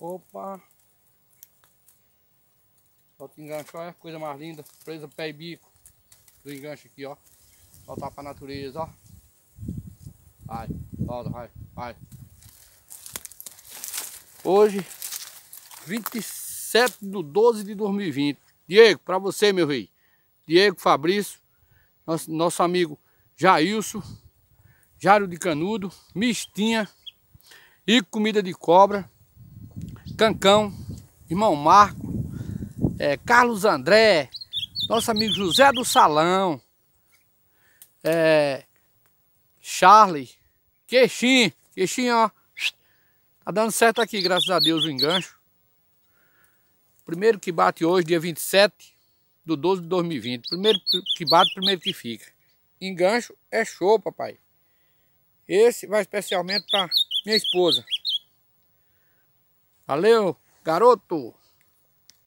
Opa! Solta o enganche, olha é coisa mais linda. Presa pé e bico do enganche aqui, ó. Soltar pra natureza, ó. Vai, solta, vai, vai. Hoje, 27 de 12 de 2020. Diego, pra você, meu rei. Diego Fabrício, nosso, nosso amigo Jailson, Jário de Canudo, Mistinha e comida de cobra. Cancão, irmão Marco, é, Carlos André, nosso amigo José do Salão, é, Charlie, Queixinho, Queixinho, ó, tá dando certo aqui, graças a Deus, o engancho. Primeiro que bate hoje, dia 27 do 12 de 2020. Primeiro que bate, primeiro que fica. Engancho é show, papai. Esse vai especialmente para minha esposa. Valeu, garoto!